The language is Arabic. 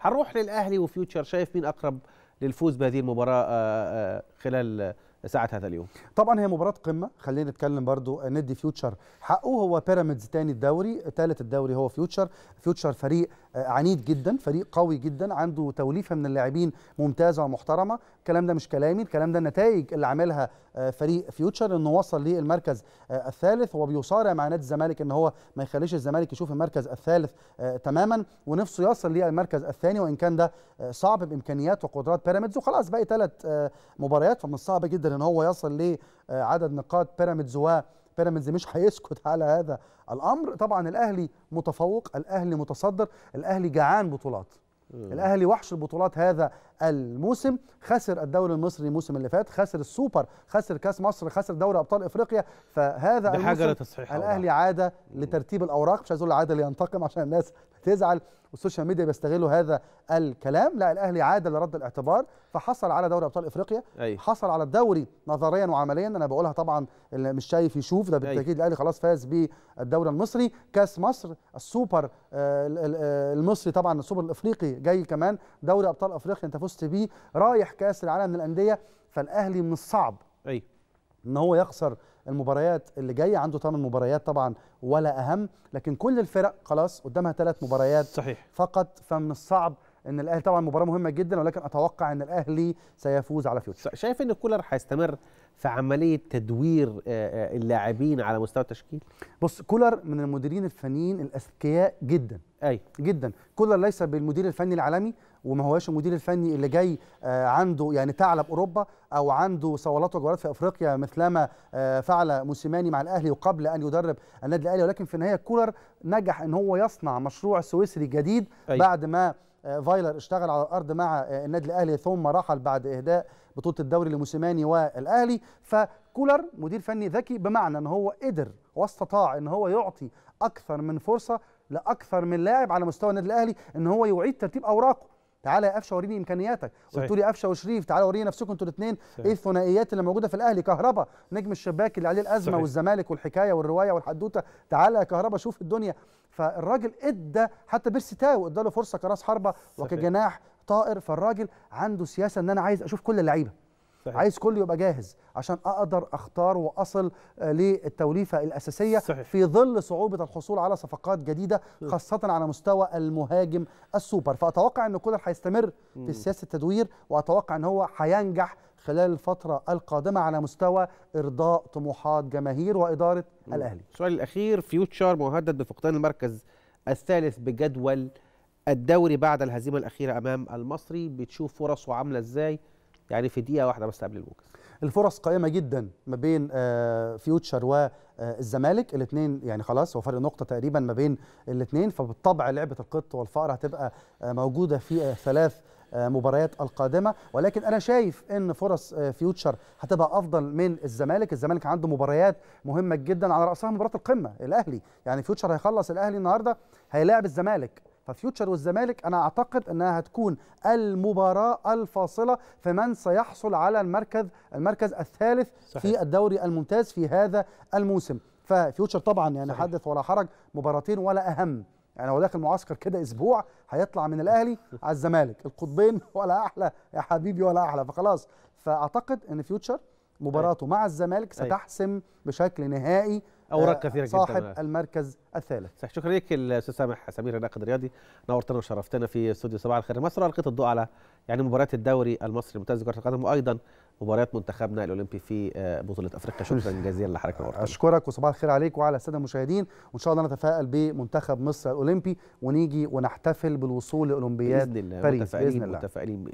هنروح للاهلي وفيوتشر شايف مين اقرب للفوز بهذه المباراه آه، آه، خلال ساعة هذا اليوم طبعا هي مباراة قمة خلينا نتكلم برضو آه، ندي فيوتشر حقه هو بيراميدز تاني الدوري تالت الدوري هو فيوتشر فيوتشر فريق آه، عنيد جدا فريق قوي جدا عنده توليفه من اللاعبين ممتازه ومحترمه الكلام ده مش كلامي الكلام ده النتائج اللي عملها آه، فريق فيوتشر انه وصل للمركز آه، الثالث هو بيصارع مع نادي الزمالك ان هو ما يخليش الزمالك يشوف المركز الثالث تماما ونفسه يصل للمركز الثاني وان كان ده صعب بامكانيات وقدرات بيراميدز وخلاص باقي ثلاث مباريات فمن الصعب جدا ان هو يصل لعدد نقاط بيراميدز و بيراميدز مش هيسكت على هذا الامر طبعا الاهلي متفوق الاهلي متصدر الاهلي جعان بطولات الاهلي وحش البطولات هذا الموسم خسر الدوري المصري الموسم اللي فات خسر السوبر خسر كاس مصر خسر دوري ابطال افريقيا فهذا حاجه الاهلي عاده لترتيب الاوراق مش عايز اقول عاده لينتقم عشان الناس تزعل والسوشيال ميديا بيستغلوا هذا الكلام لا الاهلي عاد لرد الاعتبار فحصل على دوري ابطال افريقيا أي. حصل على الدوري نظريا وعمليا انا بقولها طبعا اللي مش شايف يشوف ده بالتاكيد الاهلي خلاص فاز بالدوري المصري كاس مصر السوبر آه، آه، المصري طبعا السوبر الافريقي جاي كمان دوري ابطال افريقيا انت فزت فزت بيه رايح كاس العالم للانديه فالاهلي من الصعب ايوه ان هو يخسر المباريات اللي جايه عنده 8 مباريات طبعا ولا اهم لكن كل الفرق خلاص قدامها ثلاث مباريات صحيح فقط فمن الصعب ان الاهلي طبعا مباراه مهمه جدا ولكن اتوقع ان الاهلي سيفوز على فيوتشر شايف ان كولر هيستمر في عمليه تدوير آه، آه، اللاعبين على مستوى التشكيل بص كولر من المديرين الفنيين الاذكياء جدا اي جدا كولر ليس بالمدير الفني العالمي وما هواش المدير الفني اللي جاي آه، عنده يعني ثعلب اوروبا او عنده صولات وجولات في افريقيا مثلما فعل موسيماني مع الاهلي وقبل ان يدرب النادي الاهلي ولكن في النهايه كولر نجح ان هو يصنع مشروع سويسري جديد أي. بعد ما فايلر اشتغل على الارض مع آه، النادي الاهلي ثم رحل بعد اهداء بطوله الدوري لموسيماني والاهلي فكولر مدير فني ذكي بمعنى ان هو قدر واستطاع ان هو يعطي اكثر من فرصه لاكثر من لاعب على مستوى النادي الاهلي ان هو يعيد ترتيب اوراقه تعالى يا قفشه وريني امكانياتك قلت لي قفشه وشريف تعالى وريني نفسكم انتوا الاثنين ايه الثنائيات اللي موجوده في الاهلي كهربا نجم الشباك اللي عليه الازمه صحيح. والزمالك والحكايه والروايه والحدوته تعالى يا كهربا شوف الدنيا فالراجل ادى حتى بيرسي ادى له فرصه كراس حربه وكجناح طائر فالراجل عنده سياسه ان انا عايز اشوف كل اللعيبه صحيح. عايز كله يبقى جاهز عشان اقدر اختار واصل آه، للتوليفه الاساسيه صحيح. في ظل صعوبه الحصول على صفقات جديده خاصه على مستوى المهاجم السوبر فاتوقع ان كولر هيستمر في سياسه التدوير واتوقع ان هو هينجح خلال الفترة القادمة على مستوى إرضاء طموحات جماهير وإدارة الأهلي السؤال الأخير فيوتشر مهدد بفقدان المركز الثالث بجدول الدوري بعد الهزيمة الأخيرة أمام المصري بتشوف فرصه عاملة إزاي يعني في دقيقه واحده بس قبل البوكس الفرص قائمه جدا ما بين آه، فيوتشر والزمالك آه، الاثنين يعني خلاص هو فرق نقطه تقريبا ما بين الاثنين فبالطبع لعبه القط والفأر هتبقى آه، موجوده في ثلاث مباريات القادمه ولكن انا شايف ان فرص فيوتشر هتبقى افضل من الزمالك الزمالك عنده مباريات مهمه جدا على راسها مباراه القمه الاهلي يعني فيوتشر هيخلص الاهلي النهارده هيلاعب الزمالك ففيوتشر والزمالك انا اعتقد انها هتكون المباراه الفاصله في من سيحصل على المركز المركز الثالث صحيح. في الدوري الممتاز في هذا الموسم ففيوتشر طبعا يعني صحيح. حدث ولا حرج مباراتين ولا اهم يعني هو داخل معسكر كده اسبوع هيطلع من الاهلي على الزمالك القطبين ولا احلى يا حبيبي ولا احلى فخلاص فاعتقد ان فيوتشر مباراته أيوه. مع الزمالك أيوه. ستحسم بشكل نهائي اوراق آه، كثيره جدا صاحب المركز الثالث صح شكرا لك الاستاذ سامح سمير الناقد الرياضي نورتنا وشرفتنا في استوديو صباح الخير مصر القيت الضوء على يعني مباريات الدوري المصري الممتاز لكره القدم وايضا مباريات منتخبنا الاولمبي في آه، بطوله افريقيا شكرا جزيلا لحضرتك نورتنا اشكرك وصباح الخير عليك وعلى الساده المشاهدين وان شاء الله نتفائل بمنتخب مصر الاولمبي ونيجي ونحتفل بالوصول لاولمبياد باريس باذن الله متفائلين